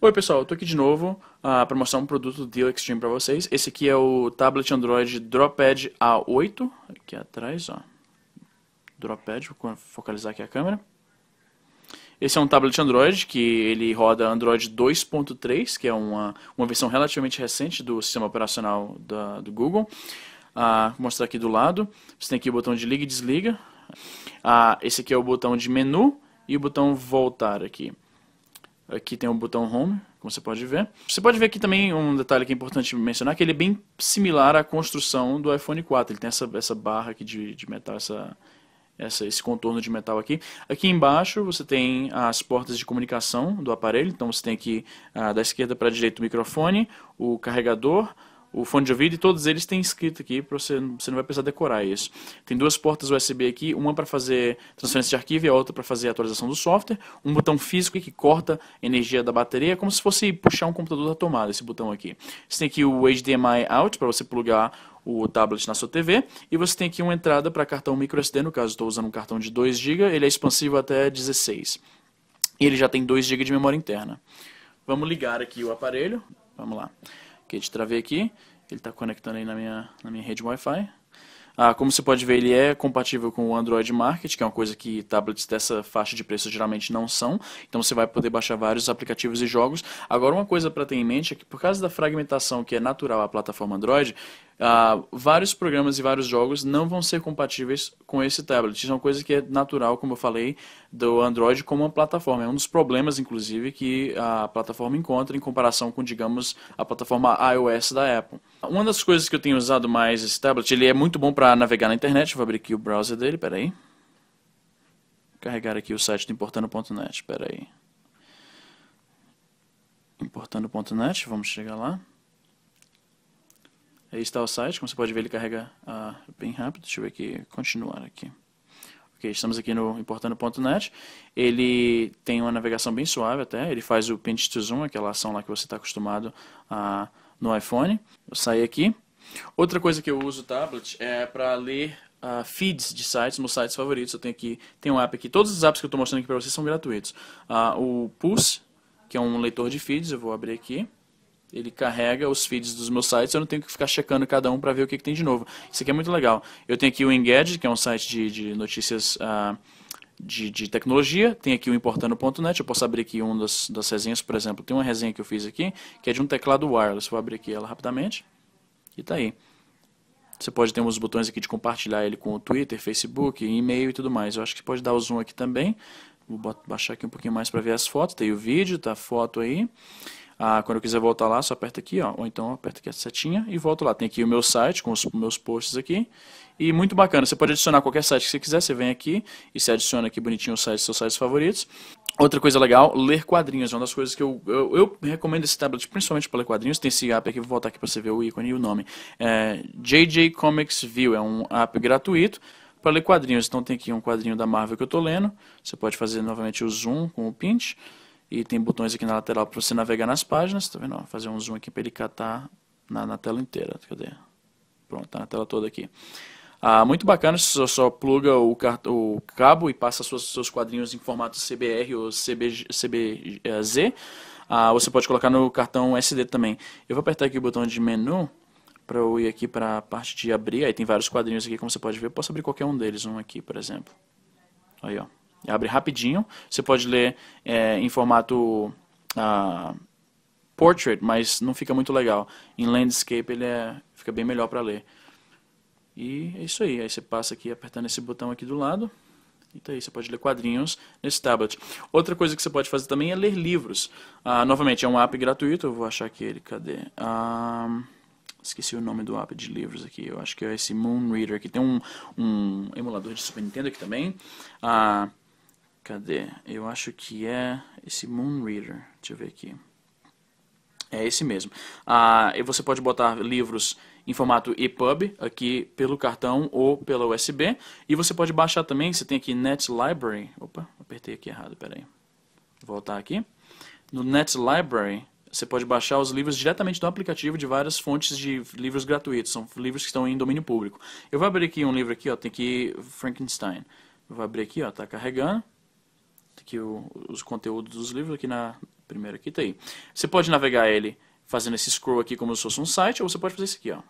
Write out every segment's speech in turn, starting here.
Oi pessoal, eu tô aqui de novo uh, ah, para mostrar um produto do Deal Extreme para vocês. Esse aqui é o tablet Android Dropad A8, aqui atrás, ó. Dropad, vou focalizar aqui a câmera. Esse é um tablet Android que ele roda Android 2.3, que é uma, uma versão relativamente recente do sistema operacional da, do Google. Uh, vou mostrar aqui do lado, você tem aqui o botão de liga e desliga. Uh, esse aqui é o botão de menu e o botão voltar aqui. Aqui tem o botão Home, como você pode ver. Você pode ver aqui também um detalhe que é importante mencionar, que ele é bem similar à construção do iPhone 4. Ele tem essa, essa barra aqui de, de metal, essa, essa, esse contorno de metal aqui. Aqui embaixo você tem as portas de comunicação do aparelho, então você tem aqui ah, da esquerda para a direita o microfone, o carregador, o fone de ouvido e todos eles têm escrito aqui, para você, você não vai precisar decorar isso. Tem duas portas USB aqui, uma para fazer transferência de arquivo e a outra para fazer atualização do software, um botão físico que corta energia da bateria, como se fosse puxar um computador da tomada, esse botão aqui. Você tem aqui o HDMI out para você plugar o tablet na sua TV, e você tem aqui uma entrada para cartão microSD, no caso estou usando um cartão de 2 GB, ele é expansivo até 16. E ele já tem 2 GB de memória interna. Vamos ligar aqui o aparelho, vamos lá que destravei aqui. Ele está conectando aí na minha, na minha rede Wi-Fi. Ah, como você pode ver, ele é compatível com o Android Market, que é uma coisa que tablets dessa faixa de preço geralmente não são. Então você vai poder baixar vários aplicativos e jogos. Agora, uma coisa para ter em mente é que, por causa da fragmentação que é natural à plataforma Android, ah, vários programas e vários jogos não vão ser compatíveis com esse tablet. Isso é uma coisa que é natural, como eu falei, do Android como uma plataforma. É um dos problemas, inclusive, que a plataforma encontra em comparação com, digamos, a plataforma iOS da Apple. Uma das coisas que eu tenho usado mais esse tablet, ele é muito bom para navegar na internet. vou abrir aqui o browser dele, peraí. Carregar aqui o site do importando.net, peraí. Importando.net, vamos chegar lá. Aí está o site, como você pode ver, ele carrega ah, bem rápido. Deixa eu ver aqui, continuar aqui. Ok, estamos aqui no importando.net. Ele tem uma navegação bem suave até, ele faz o pinch to zoom, aquela ação lá que você está acostumado a, ah, no iPhone. Eu saí aqui. Outra coisa que eu uso o tablet é para ler Uh, feeds de sites, meus sites favoritos. Eu tenho aqui, tem um app aqui. Todos os apps que eu estou mostrando aqui para vocês são gratuitos. Uh, o Pulse, que é um leitor de feeds, eu vou abrir aqui. Ele carrega os feeds dos meus sites, eu não tenho que ficar checando cada um para ver o que, que, tem de novo. Isso aqui é muito legal. Eu tenho aqui o Engage, que é um site de, de notícias uh, de, de, tecnologia. Tem aqui o importando.net, eu posso abrir aqui uma das, das resenhas, por exemplo. Tem uma resenha que eu fiz aqui, que é de um teclado wireless. Vou abrir aqui ela rapidamente. E tá aí. Você pode ter uns botões aqui de compartilhar ele com o Twitter, Facebook, e-mail e tudo mais. Eu acho que pode dar o zoom aqui também. Vou baixar aqui um pouquinho mais para ver as fotos. Tem tá o vídeo, tá a foto aí. Ah, quando eu quiser voltar lá, só aperta aqui, ó, ou então aperta aqui a setinha e volto lá. Tem aqui o meu site com os meus posts aqui. E muito bacana, você pode adicionar qualquer site que você quiser, você vem aqui e se adiciona aqui bonitinho o site, seus sites favoritos. Outra coisa legal, ler quadrinhos. É uma das coisas que eu, eu, eu recomendo esse tablet principalmente para ler quadrinhos. Tem esse app aqui, vou voltar aqui para você ver o ícone e o nome. É, JJ Comics View, é um app gratuito para ler quadrinhos. Então tem aqui um quadrinho da Marvel que eu estou lendo. Você pode fazer novamente o zoom com o pinch. E tem botões aqui na lateral para você navegar nas páginas, tá vendo? Vou fazer um zoom aqui para ele catar na, na, tela inteira. Cadê? Pronto, tá na tela toda aqui. Ah, muito bacana, você só, só pluga o, o, cabo e passa seus quadrinhos em formato CBR ou CBZ. Eh, ah, você pode colocar no cartão SD também. Eu vou apertar aqui o botão de menu para eu ir aqui para a parte de abrir. Aí tem vários quadrinhos aqui, como você pode ver. Eu posso abrir qualquer um deles, um aqui, por exemplo. Aí, ó. Abre rapidinho. Você pode ler é, em formato ah, portrait, mas não fica muito legal. Em landscape ele é, fica bem melhor para ler. E é isso aí. Aí você passa aqui apertando esse botão aqui do lado. E tá aí, você pode ler quadrinhos nesse tablet. Outra coisa que você pode fazer também é ler livros. Ah, novamente, é um app gratuito. Eu vou achar aqui ele. Cadê? Ah, esqueci o nome do app de livros aqui. Eu acho que é esse Moon Reader. Que tem um, um emulador de Super Nintendo aqui também. Cadê? Eu acho que é esse Moon Reader. Deixa eu ver aqui. É esse mesmo. Ah, e você pode botar livros em formato EPUB aqui pelo cartão ou pela USB. E você pode baixar também, você tem aqui Net Library. Opa, apertei aqui errado, peraí. Vou voltar aqui. No Net Library, você pode baixar os livros diretamente do aplicativo de várias fontes de livros gratuitos. São livros que estão em domínio público. Eu vou abrir aqui um livro aqui, ó, tem aqui Frankenstein. Eu vou abrir aqui, ó, tá carregando aqui o, os conteúdos dos livros aqui na primeira aqui tá aí. Você pode navegar ele fazendo esse scroll aqui como se fosse um site ou você pode fazer isso aqui, ó.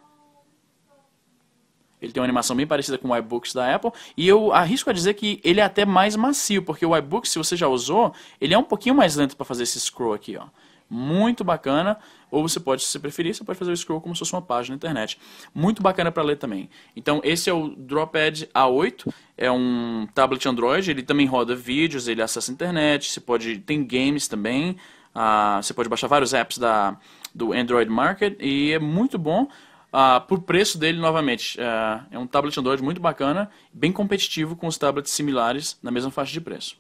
Ele tem uma animação bem parecida com o iBooks da Apple. E eu arrisco a dizer que ele é até mais macio, porque o iBooks, se você já usou, ele é um pouquinho mais lento para fazer esse scroll aqui, ó. Muito bacana. Ou você pode, se preferir, você pode fazer o scroll como se fosse uma página na internet. Muito bacana para ler também. Então, esse é o Dropad A8. É um tablet Android. Ele também roda vídeos, ele acessa a internet. Você pode, tem games também. Ah, você pode baixar vários apps da, do Android Market. E é muito bom. Ah, por preço dele, novamente, é, é um tablet Android muito bacana, bem competitivo com os tablets similares na mesma faixa de preço.